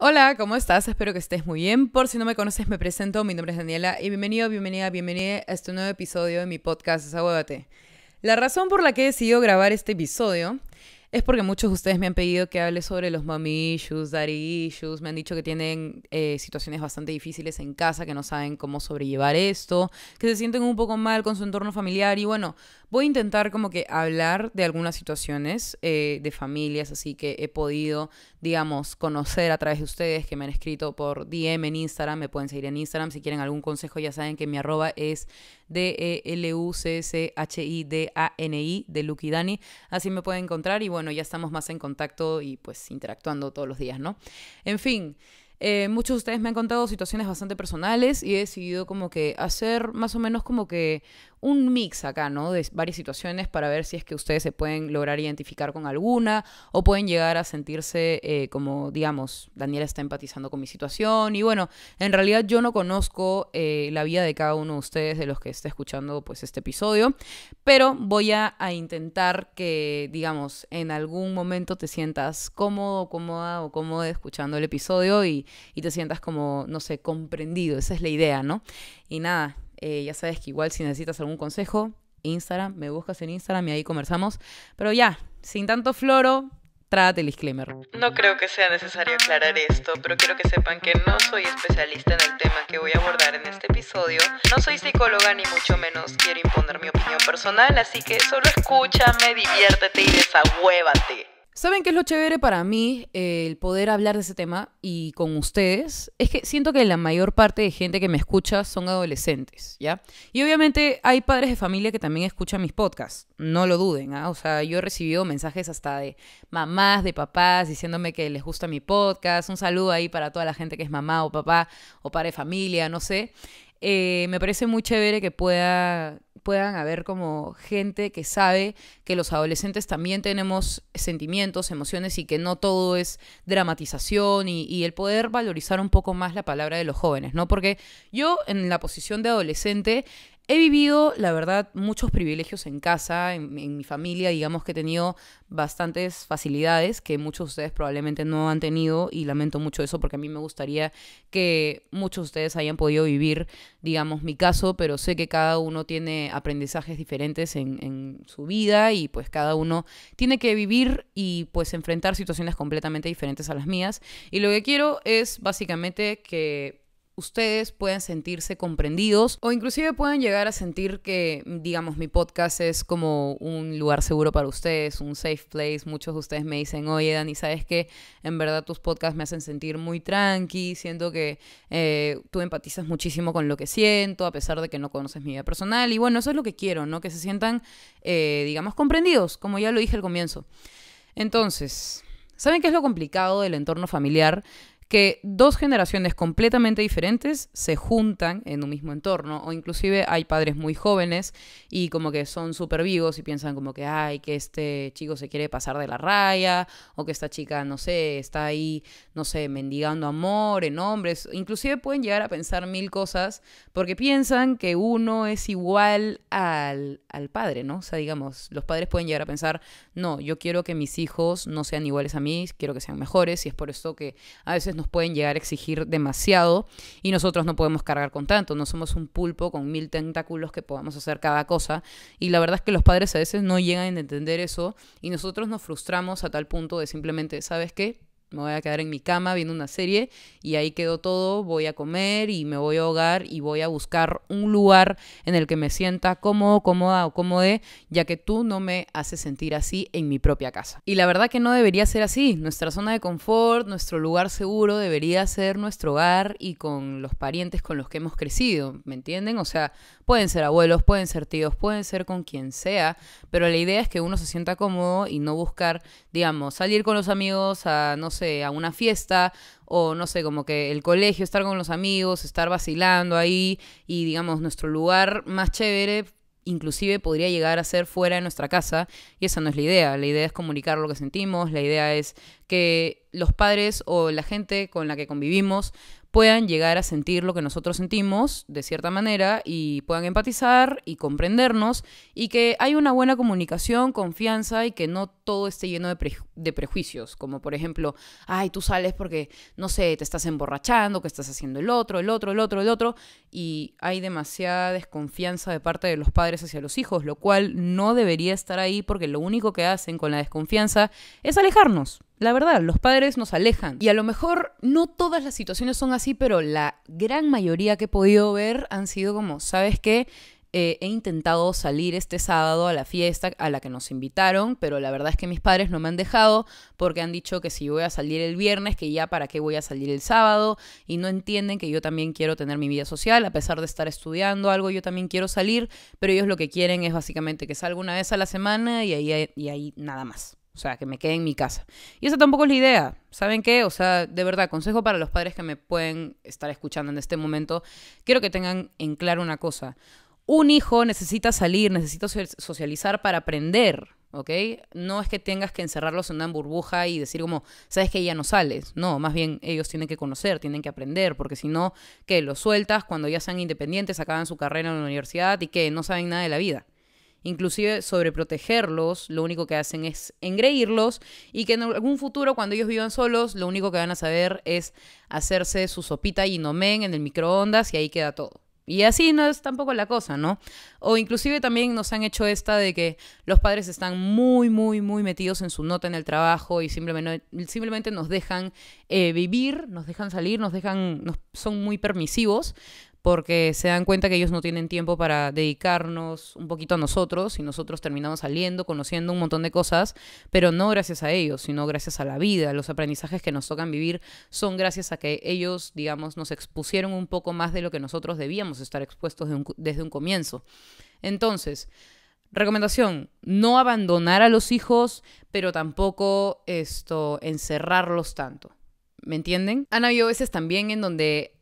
Hola, ¿cómo estás? Espero que estés muy bien. Por si no me conoces, me presento. Mi nombre es Daniela y bienvenido, bienvenida, bienvenida a este nuevo episodio de mi podcast Desahógate. La razón por la que he decidido grabar este episodio es porque muchos de ustedes me han pedido que hable sobre los mommy issues, daddy issues, me han dicho que tienen eh, situaciones bastante difíciles en casa, que no saben cómo sobrellevar esto, que se sienten un poco mal con su entorno familiar y bueno, voy a intentar como que hablar de algunas situaciones eh, de familias, así que he podido, digamos, conocer a través de ustedes que me han escrito por DM en Instagram, me pueden seguir en Instagram, si quieren algún consejo ya saben que mi arroba es D-E-L-U-C-S-H-I-D-A-N-I de Lucky Dani. Así me pueden encontrar y bueno, ya estamos más en contacto y pues interactuando todos los días, ¿no? En fin. Eh, muchos de ustedes me han contado situaciones bastante personales y he decidido como que hacer más o menos como que un mix acá, ¿no? De varias situaciones para ver si es que ustedes se pueden lograr identificar con alguna o pueden llegar a sentirse eh, como, digamos, Daniela está empatizando con mi situación. Y bueno, en realidad yo no conozco eh, la vida de cada uno de ustedes, de los que está escuchando pues este episodio, pero voy a, intentar que, digamos, en algún momento te sientas cómodo, cómoda o cómoda escuchando el episodio y, y te sientas como, no sé, comprendido. Esa es la idea, ¿no? Y nada, eh, ya sabes que igual si necesitas algún consejo, Instagram, me buscas en Instagram y ahí conversamos. Pero ya, sin tanto floro, trátate el disclaimer. No creo que sea necesario aclarar esto, pero quiero que sepan que no soy especialista en el tema que voy a abordar en este episodio. No soy psicóloga ni mucho menos quiero imponer mi opinión personal, así que solo escúchame, diviértete y desahuévate. ¿Saben qué es lo chévere para mí eh, el poder hablar de ese tema y con ustedes? Es que siento que la mayor parte de gente que me escucha son adolescentes, ¿ya? Y obviamente hay padres de familia que también escuchan mis podcasts, no lo duden, ¿ah? O sea, yo he recibido mensajes hasta de mamás, de papás, diciéndome que les gusta mi podcast. Un saludo ahí para toda la gente que es mamá o papá o padre de familia, no sé. Eh, me parece muy chévere que pueda, puedan haber como gente que sabe que los adolescentes también tenemos sentimientos, emociones y que no todo es dramatización y, y el poder valorizar un poco más la palabra de los jóvenes, ¿no? Porque yo en la posición de adolescente He vivido, la verdad, muchos privilegios en casa, en, mi familia, digamos que he tenido bastantes facilidades que muchos de ustedes probablemente no han tenido y lamento mucho eso porque a mí me gustaría que muchos de ustedes hayan podido vivir, digamos, mi caso, pero sé que cada uno tiene aprendizajes diferentes en, en su vida y pues cada uno tiene que vivir y pues enfrentar situaciones completamente diferentes a las mías. Y lo que quiero es básicamente que ustedes pueden sentirse comprendidos o inclusive pueden llegar a sentir que, digamos, mi podcast es como un lugar seguro para ustedes, un safe place. Muchos de ustedes me dicen, oye, Dani, ¿sabes que En verdad tus podcasts me hacen sentir muy tranqui, siento que eh, tú empatizas muchísimo con lo que siento, a pesar de que no conoces mi vida personal. Y bueno, eso es lo que quiero, ¿no? Que se sientan, eh, digamos, comprendidos, como ya lo dije al comienzo. Entonces, ¿saben qué es lo complicado del entorno familiar? que dos generaciones completamente diferentes se juntan en un mismo entorno o inclusive hay padres muy jóvenes y como que son súper vivos y piensan como que, ay, que este chico se quiere pasar de la raya o que esta chica, no sé, está ahí, no sé, mendigando amor en hombres. Inclusive pueden llegar a pensar mil cosas porque piensan que uno es igual al, padre, ¿no? O sea, digamos, los padres pueden llegar a pensar, no, yo quiero que mis hijos no sean iguales a mí, quiero que sean mejores y es por esto que a veces nos pueden llegar a exigir demasiado y nosotros no podemos cargar con tanto, no somos un pulpo con mil tentáculos que podamos hacer cada cosa y la verdad es que los padres a veces no llegan a entender eso y nosotros nos frustramos a tal punto de simplemente, ¿sabes qué? me voy a quedar en mi cama viendo una serie y ahí quedó todo, voy a comer y me voy a ahogar y voy a buscar un lugar en el que me sienta cómodo, cómoda o cómode, ya que tú no me haces sentir así en mi propia casa. Y la verdad que no debería ser así, nuestra zona de confort, nuestro lugar seguro debería ser nuestro hogar y con los parientes con los que hemos crecido, ¿me entienden? O sea, Pueden ser abuelos, pueden ser tíos, pueden ser con quien sea, pero la idea es que uno se sienta cómodo y no buscar, digamos, salir con los amigos a, no sé, a una fiesta o, no sé, como que el colegio, estar con los amigos, estar vacilando ahí y, digamos, nuestro lugar más chévere inclusive podría llegar a ser fuera de nuestra casa y esa no es la idea. La idea es comunicar lo que sentimos, la idea es que los padres o la gente con la que convivimos puedan llegar a sentir lo que nosotros sentimos de cierta manera y puedan empatizar y comprendernos y que hay una buena comunicación, confianza y que no todo esté lleno de, de, prejuicios, como por ejemplo, ay, tú sales porque, no sé, te estás emborrachando, que estás haciendo el otro, el otro, el otro, el otro, y hay demasiada desconfianza de parte de los padres hacia los hijos, lo cual no debería estar ahí porque lo único que hacen con la desconfianza es alejarnos. La verdad, los padres nos alejan. Y a lo mejor no todas las situaciones son así, pero la gran mayoría que he podido ver han sido como, ¿sabes qué? Eh, he intentado salir este sábado a la fiesta a la que nos invitaron, pero la verdad es que mis padres no me han dejado porque han dicho que si voy a salir el viernes, que ya para qué voy a salir el sábado, y no entienden que yo también quiero tener mi vida social, a pesar de estar estudiando algo, yo también quiero salir, pero ellos lo que quieren es básicamente que salga una vez a la semana y ahí, y ahí nada más. O sea, que me quede en mi casa. Y esa tampoco es la idea. ¿Saben qué? O sea, de verdad, consejo para los padres que me pueden estar escuchando en este momento. Quiero que tengan en claro una cosa. Un hijo necesita salir, necesita socializar para aprender. ¿ok? No es que tengas que encerrarlos en una burbuja y decir como, sabes que ya no sales. No, más bien ellos tienen que conocer, tienen que aprender, porque si no, que los sueltas cuando ya sean independientes, acaban su carrera en la universidad y que no saben nada de la vida inclusive protegerlos lo único que hacen es engreírlos y que en algún futuro cuando ellos vivan solos, lo único que van a saber es hacerse su sopita y nomen en el microondas y ahí queda todo. Y así no es tampoco la cosa, ¿no? O inclusive también nos han hecho esta de que los padres están muy, muy, muy metidos en su nota en el trabajo y simplemente, simplemente nos dejan eh, vivir, nos dejan salir, nos dejan, nos, son muy permisivos, porque se dan cuenta que ellos no tienen tiempo para dedicarnos un poquito a nosotros y nosotros terminamos saliendo, conociendo un montón de cosas, pero no gracias a ellos, sino gracias a la vida. Los aprendizajes que nos tocan vivir son gracias a que ellos, digamos, nos expusieron un poco más de lo que nosotros debíamos estar expuestos desde un comienzo. Entonces, recomendación, no abandonar a los hijos, pero tampoco esto, encerrarlos tanto. ¿Me entienden? Han habido veces también en donde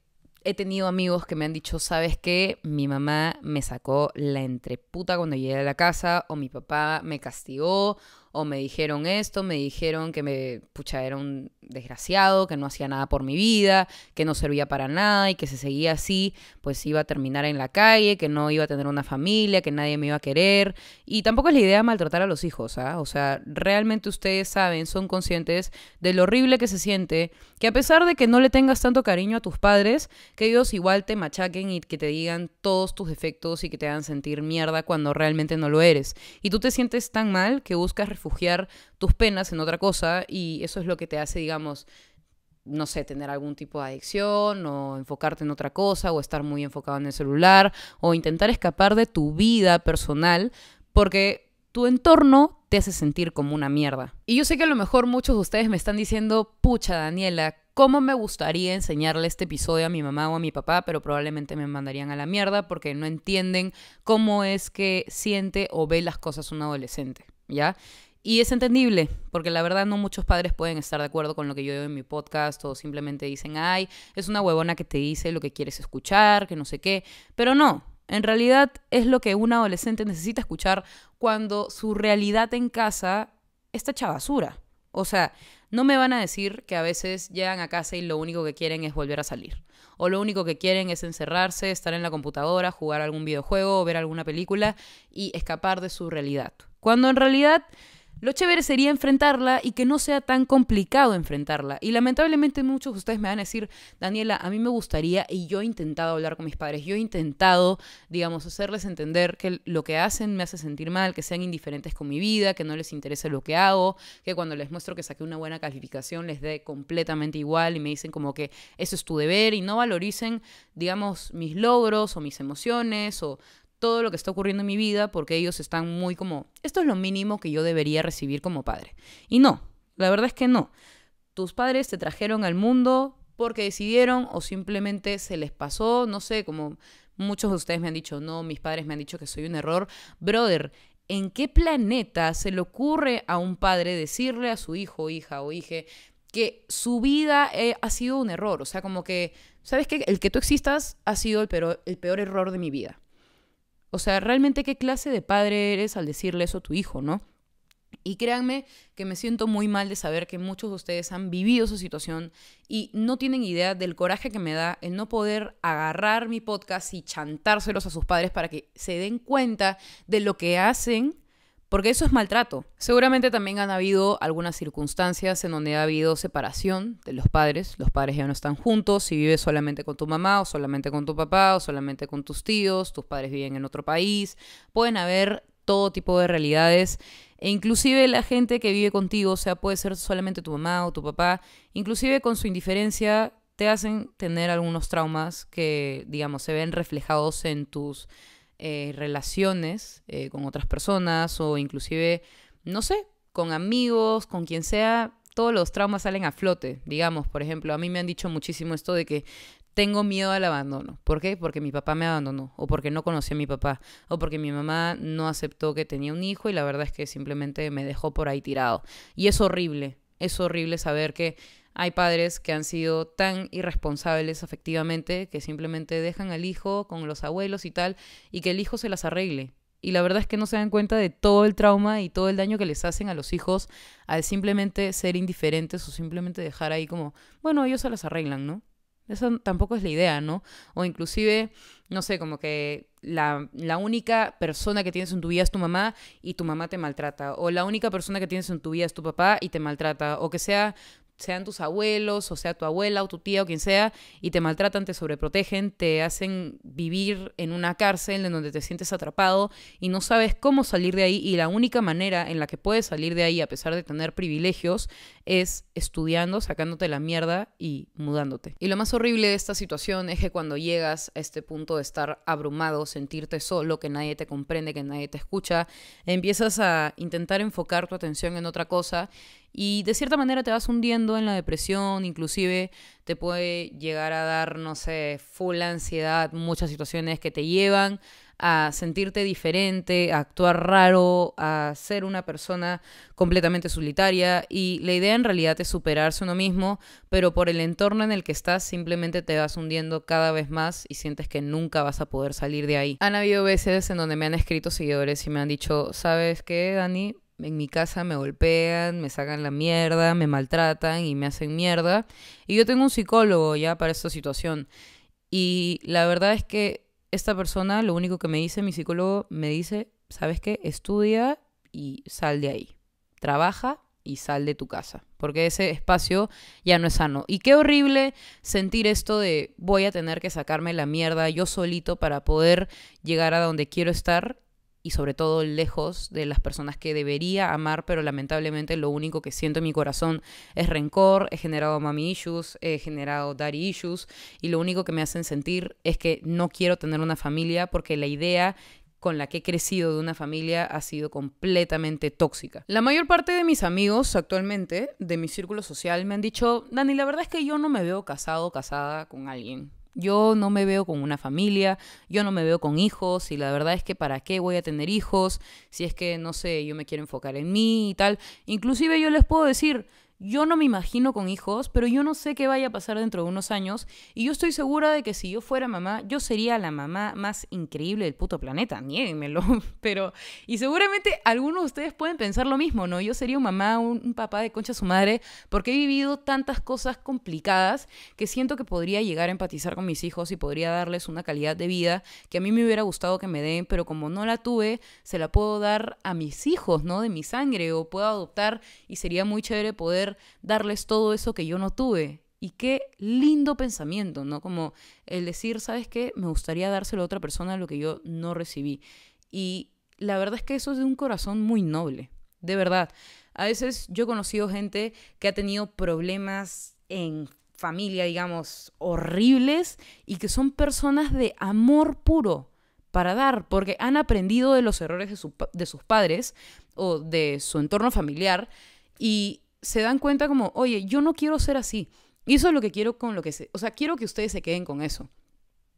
he tenido amigos que me han dicho, ¿sabes qué? Mi mamá me sacó la entreputa cuando llegué a la casa, o mi papá me castigó, o me dijeron esto, me dijeron que me, pucha, era un desgraciado, que no hacía nada por mi vida, que no servía para nada y que si seguía así, pues iba a terminar en la calle, que no iba a tener una familia, que nadie me iba a querer. Y tampoco es la idea maltratar a los hijos, ¿ah? O sea, realmente ustedes saben, son conscientes de lo horrible que se siente, que a pesar de que no le tengas tanto cariño a tus padres, que ellos igual te machaquen y que te digan todos tus defectos y que te hagan sentir mierda cuando realmente no lo eres. Y tú te sientes tan mal que buscas refugiar tus penas en otra cosa y eso es lo que te hace, digamos, no sé, tener algún tipo de adicción o enfocarte en otra cosa o estar muy enfocado en el celular o intentar escapar de tu vida personal porque tu entorno te hace sentir como una mierda. Y yo sé que a lo mejor muchos de ustedes me están diciendo, pucha Daniela, ¿cómo me gustaría enseñarle este episodio a mi mamá o a mi papá? Pero probablemente me mandarían a la mierda porque no entienden cómo es que siente o ve las cosas un adolescente, ¿ya? Y es entendible, porque la verdad no muchos padres pueden estar de acuerdo con lo que yo veo en mi podcast o simplemente dicen, ay, es una huevona que te dice lo que quieres escuchar, que no sé qué. Pero no, en realidad es lo que un adolescente necesita escuchar cuando su realidad en casa está hecha basura. O sea, no me van a decir que a veces llegan a casa y lo único que quieren es volver a salir. O lo único que quieren es encerrarse, estar en la computadora, jugar algún videojuego, ver alguna película y escapar de su realidad. Cuando en realidad lo chévere sería enfrentarla y que no sea tan complicado enfrentarla. Y lamentablemente muchos de ustedes me van a decir, Daniela, a mí me gustaría y yo he intentado hablar con mis padres, yo he intentado, digamos, hacerles entender que lo que hacen me hace sentir mal, que sean indiferentes con mi vida, que no les interesa lo que hago, que cuando les muestro que saqué una buena calificación les dé completamente igual y me dicen como que eso es tu deber y no valoricen, digamos, mis logros o mis emociones o todo lo que está ocurriendo en mi vida porque ellos están muy como, esto es lo mínimo que yo debería recibir como padre. Y no, la verdad es que no. Tus padres te trajeron al mundo porque decidieron o simplemente se les pasó, no sé, como muchos de ustedes me han dicho, no, mis padres me han dicho que soy un error. Brother, ¿en qué planeta se le ocurre a un padre decirle a su hijo, hija o hije que su vida eh, ha sido un error? O sea, como que, ¿sabes qué? El que tú existas ha sido el el peor error de mi vida. O sea, realmente qué clase de padre eres al decirle eso a tu hijo, ¿no? Y créanme que me siento muy mal de saber que muchos de ustedes han vivido su situación y no tienen idea del coraje que me da el no poder agarrar mi podcast y chantárselos a sus padres para que se den cuenta de lo que hacen porque eso es maltrato. Seguramente también han habido algunas circunstancias en donde ha habido separación de los padres, los padres ya no están juntos, si vives solamente con tu mamá o solamente con tu papá o solamente con tus tíos, tus padres viven en otro país, pueden haber todo tipo de realidades e inclusive la gente que vive contigo, o sea, puede ser solamente tu mamá o tu papá, inclusive con su indiferencia te hacen tener algunos traumas que, digamos, se ven reflejados en tus eh, relaciones eh, con otras personas o inclusive, no sé, con amigos, con quien sea, todos los traumas salen a flote. Digamos, por ejemplo, a mí me han dicho muchísimo esto de que tengo miedo al abandono. ¿Por qué? Porque mi papá me abandonó, o porque no conocí a mi papá, o porque mi mamá no aceptó que tenía un hijo y la verdad es que simplemente me dejó por ahí tirado. Y es horrible, es horrible saber que hay padres que han sido tan irresponsables afectivamente que simplemente dejan al hijo con los abuelos y tal y que el hijo se las arregle. Y la verdad es que no se dan cuenta de todo el trauma y todo el daño que les hacen a los hijos al simplemente ser indiferentes o simplemente dejar ahí como, bueno, ellos se las arreglan, ¿no? Eso tampoco es la idea, ¿no? O inclusive, no sé, como que la, la, única persona que tienes en tu vida es tu mamá y tu mamá te maltrata. O la única persona que tienes en tu vida es tu papá y te maltrata. O que sea sean tus abuelos, o sea tu abuela o tu tía o quien sea, y te maltratan, te sobreprotegen, te hacen vivir en una cárcel en donde te sientes atrapado y no sabes cómo salir de ahí. Y la única manera en la que puedes salir de ahí, a pesar de tener privilegios, es estudiando, sacándote la mierda y mudándote. Y lo más horrible de esta situación es que cuando llegas a este punto de estar abrumado, sentirte solo, que nadie te comprende, que nadie te escucha, empiezas a intentar enfocar tu atención en otra cosa y de cierta manera te vas hundiendo en la depresión, inclusive te puede llegar a dar, no sé, full ansiedad, muchas situaciones que te llevan a sentirte diferente, a actuar raro, a ser una persona completamente solitaria. Y la idea en realidad es superarse uno mismo, pero por el entorno en el que estás simplemente te vas hundiendo cada vez más y sientes que nunca vas a poder salir de ahí. Han habido veces en donde me han escrito seguidores y me han dicho, ¿sabes qué, Dani? en mi casa me golpean, me sacan la mierda, me maltratan y me hacen mierda. Y yo tengo un psicólogo ya para esta situación. Y la verdad es que esta persona, lo único que me dice, mi psicólogo me dice, ¿sabes qué? Estudia y sal de ahí. Trabaja y sal de tu casa, porque ese espacio ya no es sano. Y qué horrible sentir esto de voy a tener que sacarme la mierda yo solito para poder llegar a donde quiero estar y sobre todo lejos de las personas que debería amar, pero lamentablemente lo único que siento en mi corazón es rencor, he generado mami issues, he generado daddy issues y lo único que me hacen sentir es que no quiero tener una familia porque la idea con la que he crecido de una familia ha sido completamente tóxica. La mayor parte de mis amigos actualmente, de mi círculo social, me han dicho, Dani, la verdad es que yo no me veo casado o casada con alguien. Yo no me veo con una familia, yo no me veo con hijos y la verdad es que para qué voy a tener hijos si es que, no sé, yo me quiero enfocar en mí y tal. Inclusive yo les puedo decir, yo no me imagino con hijos, pero yo no sé qué vaya a pasar dentro de unos años y yo estoy segura de que si yo fuera mamá, yo sería la mamá más increíble del puto planeta, niéguenmelo, pero... Y seguramente algunos de ustedes pueden pensar lo mismo, ¿no? Yo sería un mamá, un, papá de concha su madre, porque he vivido tantas cosas complicadas que siento que podría llegar a empatizar con mis hijos y podría darles una calidad de vida que a mí me hubiera gustado que me den, pero como no la tuve, se la puedo dar a mis hijos, ¿no? De mi sangre o puedo adoptar y sería muy chévere poder darles todo eso que yo no tuve. Y qué lindo pensamiento, ¿no? Como el decir, ¿sabes qué? Me gustaría dárselo a otra persona lo que yo no recibí. Y la verdad es que eso es de un corazón muy noble, de verdad. A veces yo he conocido gente que ha tenido problemas en familia, digamos, horribles y que son personas de amor puro para dar, porque han aprendido de los errores de sus padres o de su entorno familiar y se dan cuenta como, oye, yo no quiero ser así. Y eso es lo que quiero con lo que se... O sea, quiero que ustedes se queden con eso.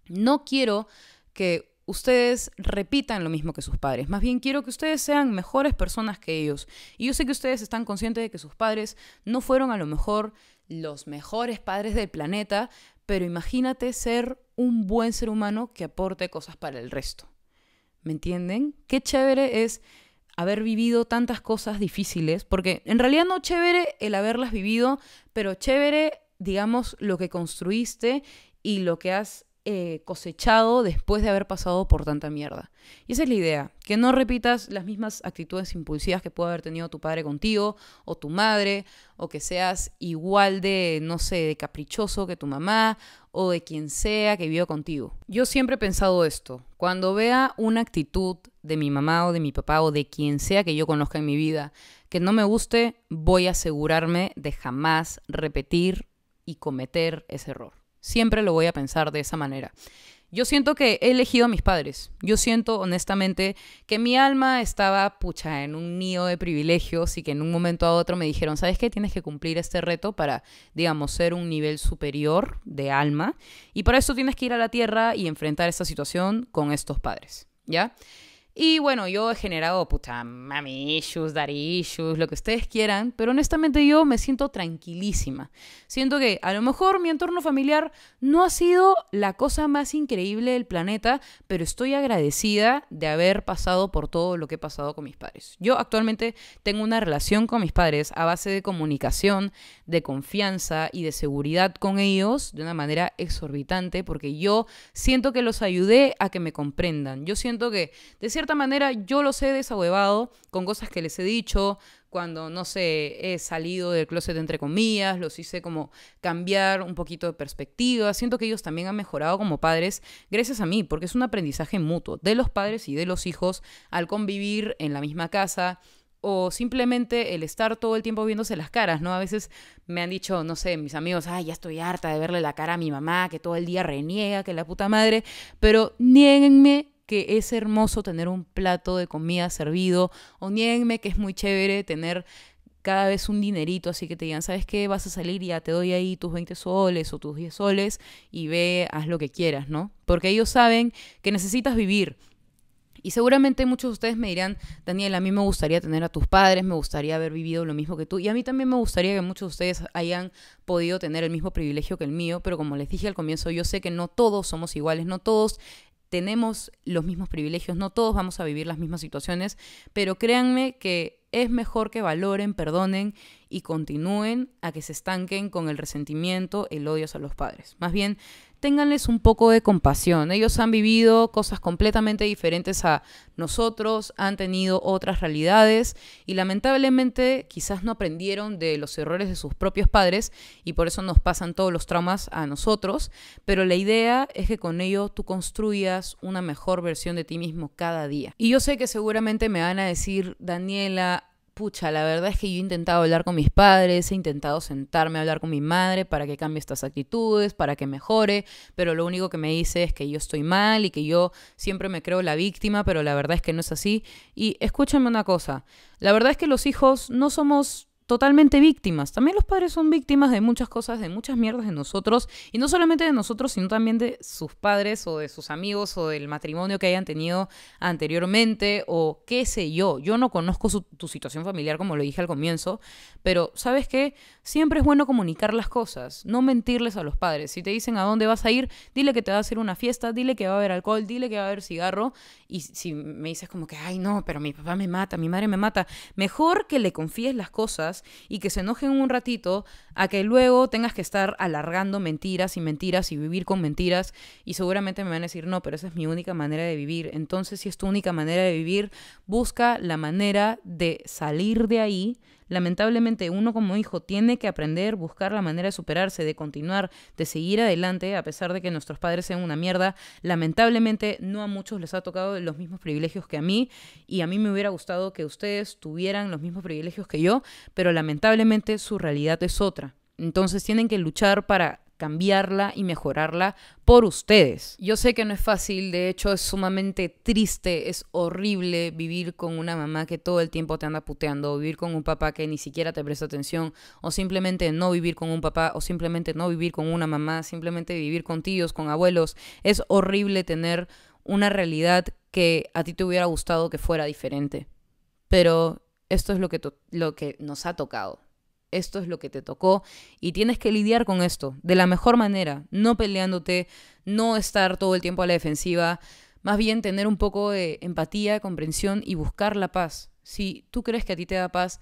No quiero que ustedes repitan lo mismo que sus padres. Más bien quiero que ustedes sean mejores personas que ellos. Y yo sé que ustedes están conscientes de que sus padres no fueron a lo mejor los mejores padres del planeta, pero imagínate ser un buen ser humano que aporte cosas para el resto. ¿Me entienden? Qué chévere es haber vivido tantas cosas difíciles, porque en realidad no chévere el haberlas vivido, pero chévere, digamos, lo que construiste y lo que has eh, cosechado después de haber pasado por tanta mierda. Y esa es la idea, que no repitas las mismas actitudes impulsivas que puede haber tenido tu padre contigo o tu madre, o que seas igual de, no sé, de caprichoso que tu mamá o de quien sea que viva contigo. Yo siempre he pensado esto, cuando vea una actitud de mi mamá o de mi papá o de quien sea que yo conozca en mi vida que no me guste, voy a asegurarme de jamás repetir y cometer ese error. Siempre lo voy a pensar de esa manera. Yo siento que he elegido a mis padres. Yo siento honestamente que mi alma estaba pucha en un nido de privilegios y que en un momento a otro me dijeron, ¿sabes qué? Tienes que cumplir este reto para, digamos, ser un nivel superior de alma y para eso tienes que ir a la tierra y enfrentar esta situación con estos padres, ¿ya? Y bueno, yo he generado, puta, mami issues, lo que ustedes quieran, pero honestamente yo me siento tranquilísima. Siento que a lo mejor mi entorno familiar no ha sido la cosa más increíble del planeta, pero estoy agradecida de haber pasado por todo lo que he pasado con mis padres. Yo actualmente tengo una relación con mis padres a base de comunicación, de confianza y de seguridad con ellos de una manera exorbitante, porque yo siento que los ayudé a que me comprendan. Yo siento que, de cierto manera yo los he desahuevado con cosas que les he dicho, cuando, no sé, he salido del closet entre comillas, los hice como cambiar un poquito de perspectiva. Siento que ellos también han mejorado como padres gracias a mí, porque es un aprendizaje mutuo de los padres y de los hijos al convivir en la misma casa, o simplemente el estar todo el tiempo viéndose las caras, ¿no? A veces me han dicho, no sé, mis amigos, ay, ya estoy harta de verle la cara a mi mamá, que todo el día reniega, que la puta madre, pero nieguenme que es hermoso tener un plato de comida servido, o nieguenme que es muy chévere tener cada vez un dinerito, así que te digan, ¿sabes qué? Vas a salir y ya te doy ahí tus 20 soles o tus 10 soles y ve, haz lo que quieras, ¿no? Porque ellos saben que necesitas vivir, y seguramente muchos de ustedes me dirán, Daniel, a mí me gustaría tener a tus padres, me gustaría haber vivido lo mismo que tú. Y a mí también me gustaría que muchos de ustedes hayan podido tener el mismo privilegio que el mío, pero como les dije al comienzo, yo sé que no todos somos iguales, no todos tenemos los mismos privilegios, no todos vamos a vivir las mismas situaciones, pero créanme que es mejor que valoren, perdonen y continúen a que se estanquen con el resentimiento, el odio hacia los padres. Más bien, ténganles un poco de compasión. Ellos han vivido cosas completamente diferentes a nosotros, han tenido otras realidades y lamentablemente quizás no aprendieron de los errores de sus propios padres y por eso nos pasan todos los traumas a nosotros. Pero la idea es que con ello tú construyas una mejor versión de ti mismo cada día. Y yo sé que seguramente me van a decir, Daniela, pucha, la verdad es que yo he intentado hablar con mis padres, he intentado sentarme a hablar con mi madre para que cambie estas actitudes, para que mejore, pero lo único que me dice es que yo estoy mal y que yo siempre me creo la víctima, pero la verdad es que no es así. Y escúchame una cosa, la verdad es que los hijos no somos totalmente víctimas. También los padres son víctimas de muchas cosas, de muchas mierdas de nosotros, y no solamente de nosotros, sino también de sus padres o de sus amigos o del matrimonio que hayan tenido anteriormente o qué sé yo. Yo no conozco tu situación familiar como lo dije al comienzo, pero sabes qué, Siempre es bueno comunicar las cosas, no mentirles a los padres. Si te dicen a dónde vas a ir, dile que te va a hacer una fiesta, dile que va a haber alcohol, dile que va a haber cigarro. Y si me dices como que, ay no, pero mi papá me mata, mi madre me mata, mejor que le confíes las cosas y que se enojen un ratito a que luego tengas que estar alargando mentiras y mentiras y vivir con mentiras. Y seguramente me van a decir, no, pero esa es mi única manera de vivir. Entonces, si es tu única manera de vivir, busca la manera de salir de ahí Lamentablemente uno como hijo tiene que aprender, buscar la manera de superarse, de continuar, de seguir adelante, a pesar de que nuestros padres sean una mierda. Lamentablemente no a muchos les ha tocado los mismos privilegios que a mí y a mí me hubiera gustado que ustedes tuvieran los mismos privilegios que yo, pero lamentablemente su realidad es otra. Entonces tienen que luchar para cambiarla y mejorarla por ustedes. Yo sé que no es fácil, de hecho es sumamente triste, es horrible vivir con una mamá que todo el tiempo te anda puteando, vivir con un papá que ni siquiera te presta atención, o simplemente no vivir con un papá, o simplemente no vivir con una mamá, simplemente vivir con tíos, con abuelos. Es horrible tener una realidad que a ti te hubiera gustado que fuera diferente. Pero esto es lo que, lo que nos ha tocado esto es lo que te tocó y tienes que lidiar con esto de la mejor manera, no peleándote, no estar todo el tiempo a la defensiva, más bien tener un poco de empatía, comprensión y buscar la paz. Si tú crees que a ti te da paz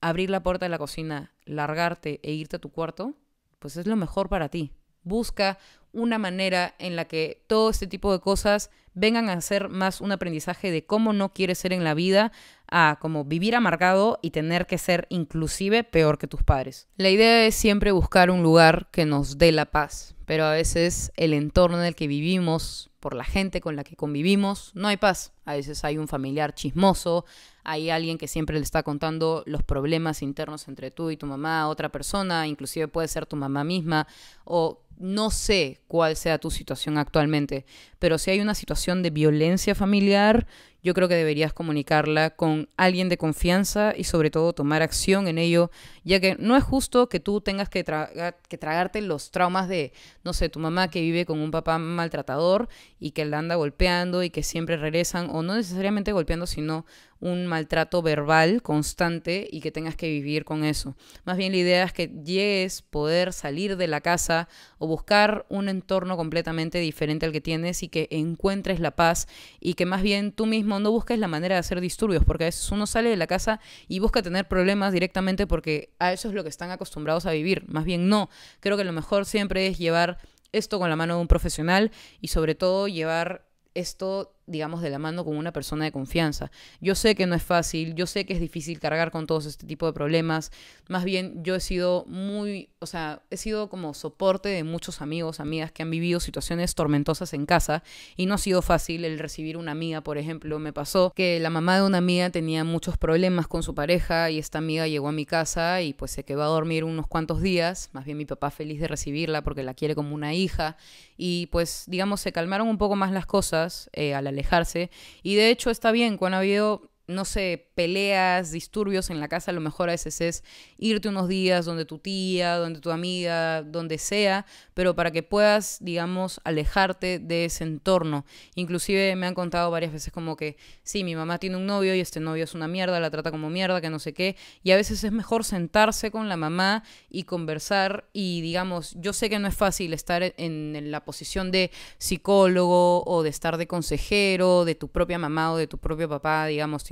abrir la puerta de la cocina, largarte e irte a tu cuarto, pues es lo mejor para ti. Busca una manera en la que todo este tipo de cosas vengan a ser más un aprendizaje de cómo no quieres ser en la vida, a como vivir amargado y tener que ser inclusive peor que tus padres. La idea es siempre buscar un lugar que nos dé la paz, pero a veces el entorno en el que vivimos por la gente con la que convivimos, no hay paz. A veces hay un familiar chismoso, hay alguien que siempre le está contando los problemas internos entre tú y tu mamá, otra persona, inclusive puede ser tu mamá misma, o no sé cuál sea tu situación actualmente, pero si hay una situación de violencia familiar, yo creo que deberías comunicarla con alguien de confianza y sobre todo tomar acción en ello, ya que no es justo que tú tengas que, que tragarte los traumas de, no sé, tu mamá que vive con un papá maltratador y que la anda golpeando y que siempre regresan, o no necesariamente golpeando, sino un maltrato verbal constante y que tengas que vivir con eso. Más bien la idea es que llegues poder salir de la casa o buscar un entorno completamente diferente al que tienes y que encuentres la paz y que más bien tú mismo no busques la manera de hacer disturbios, porque a veces uno sale de la casa y busca tener problemas directamente porque a eso es lo que están acostumbrados a vivir. Más bien no, creo que lo mejor siempre es llevar esto con la mano de un profesional y sobre todo llevar esto digamos, de la mano con una persona de confianza. Yo sé que no es fácil, yo sé que es difícil cargar con todos este tipo de problemas. Más bien, yo he sido muy, o sea, he sido como soporte de muchos amigos, amigas que han vivido situaciones tormentosas en casa y no ha sido fácil el recibir una amiga, por ejemplo, me pasó que la mamá de una amiga tenía muchos problemas con su pareja y esta amiga llegó a mi casa y pues se quedó a dormir unos cuantos días, más bien mi papá feliz de recibirla porque la quiere como una hija y pues digamos se calmaron un poco más las cosas eh, a la alejarse. Y de hecho está bien, cuando ha habido no sé, peleas, disturbios en la casa, lo mejor a veces es irte unos días donde tu tía, donde tu amiga, donde sea, pero para que puedas, digamos, alejarte de ese entorno. Inclusive me han contado varias veces como que, sí, mi mamá tiene un novio y este novio es una mierda, la trata como mierda, que no sé qué, y a veces es mejor sentarse con la mamá y conversar y, digamos, yo sé que no es fácil estar e-, en, en la posición de psicólogo o de estar de consejero de tu propia mamá o de tu propio papá, digamos,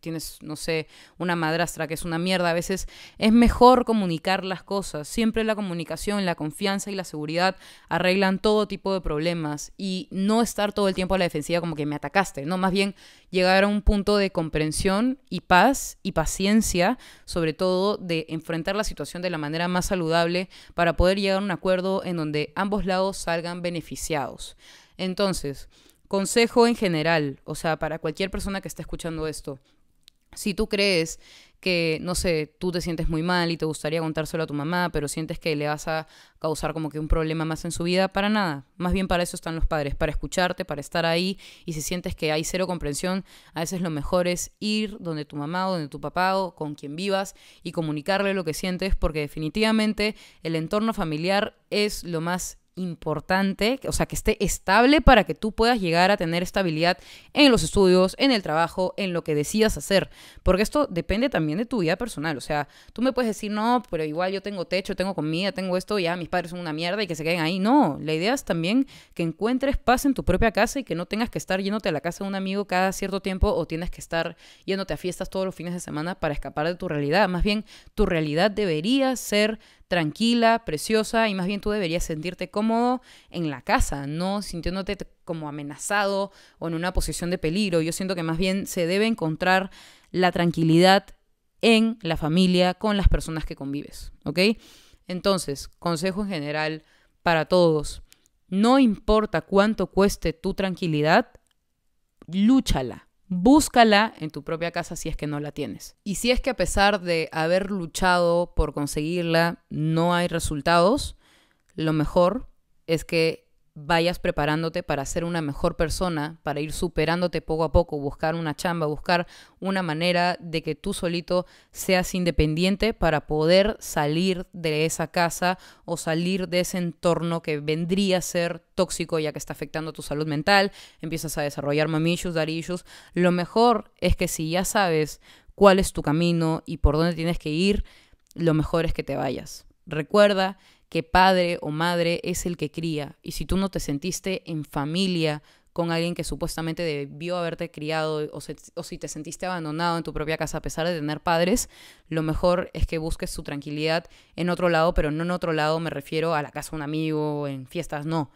tienes, no sé, una madrastra que es una mierda, a veces es mejor comunicar las cosas. Siempre la comunicación, la confianza y la seguridad arreglan todo tipo de problemas y no estar todo el tiempo a la defensiva como que me atacaste, no, más bien llegar a un punto de comprensión y paz y paciencia, sobre todo de enfrentar la situación de la manera más saludable para poder llegar a un acuerdo en donde ambos lados salgan beneficiados. Entonces, consejo en general, o sea, para cualquier persona que esté escuchando esto, si tú crees que, no sé, tú te sientes muy mal y te gustaría contárselo a tu mamá, pero sientes que le vas a causar como que un problema más en su vida, para nada. Más bien para eso están los padres, para escucharte, para estar ahí. Y si sientes que hay cero comprensión, a veces lo mejor es ir donde tu mamá o donde tu papá o con quien vivas y comunicarle lo que sientes, porque definitivamente el entorno familiar es lo más importante, o sea, que esté estable para que tú puedas llegar a tener estabilidad en los estudios, en el trabajo, en lo que decidas hacer. Porque esto depende también de tu vida personal. O sea, tú me puedes decir, no, pero igual yo tengo techo, tengo comida, tengo esto, ya mis padres son una mierda y que se queden ahí. No, la idea es también que encuentres paz en tu propia casa y que no tengas que estar yéndote a la casa de un amigo cada cierto tiempo o tienes que estar yéndote a fiestas todos los fines de semana para escapar de tu realidad. Más bien, tu realidad debería ser tranquila, preciosa, y más bien tú deberías sentirte cómodo en la casa, no sintiéndote como amenazado o en una posición de peligro. Yo siento que más bien se debe encontrar la tranquilidad en la familia, con las personas que convives, ¿ok? Entonces, consejo en general para todos, no importa cuánto cueste tu tranquilidad, lúchala, Búscala en tu propia casa si es que no la tienes. Y si es que a pesar de haber luchado por conseguirla no hay resultados, lo mejor es que vayas preparándote para ser una mejor persona, para ir superándote poco a poco, buscar una chamba, buscar una manera de que tú solito seas independiente para poder salir de esa casa o salir de ese entorno que vendría a ser tóxico ya que está afectando tu salud mental, empiezas a desarrollar mamillos, darillos. Lo mejor es que si ya sabes cuál es tu camino y por dónde tienes que ir, lo mejor es que te vayas. Recuerda que padre o madre es el que cría. Y si tú no te sentiste en familia con alguien que supuestamente debió haberte criado o, si te sentiste abandonado en tu propia casa a pesar de tener padres, lo mejor es que busques su tranquilidad en otro lado, pero no en otro lado me refiero a la casa de un amigo, en fiestas, no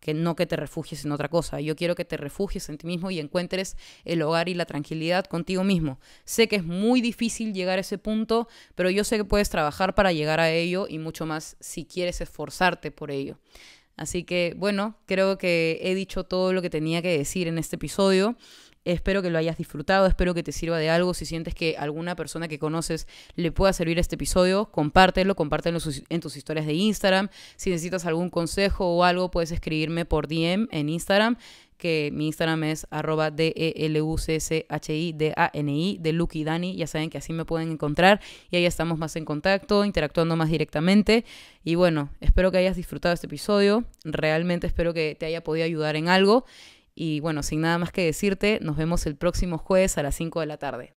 que no que te refugies en otra cosa. Yo quiero que te refugies en ti mismo y encuentres el hogar y la tranquilidad contigo mismo. Sé que es muy difícil llegar a ese punto, pero yo sé que puedes trabajar para llegar a ello y mucho más si quieres esforzarte por ello. Así que bueno, creo que he dicho todo lo que tenía que decir en este episodio. Espero que lo hayas disfrutado, espero que te sirva de algo. Si sientes que alguna persona que conoces le pueda servir este episodio, compártelo, compártelo en tus historias de Instagram. Si necesitas algún consejo o algo, puedes escribirme por DM en Instagram que mi Instagram es arroba d e l u c h i d a n i de Lucky Dani, ya saben que así me pueden encontrar y ahí estamos más en contacto, interactuando más directamente y bueno, espero que hayas disfrutado este episodio, realmente espero que te haya podido ayudar en algo y bueno, sin nada más que decirte, nos vemos el próximo jueves a las 5 de la tarde.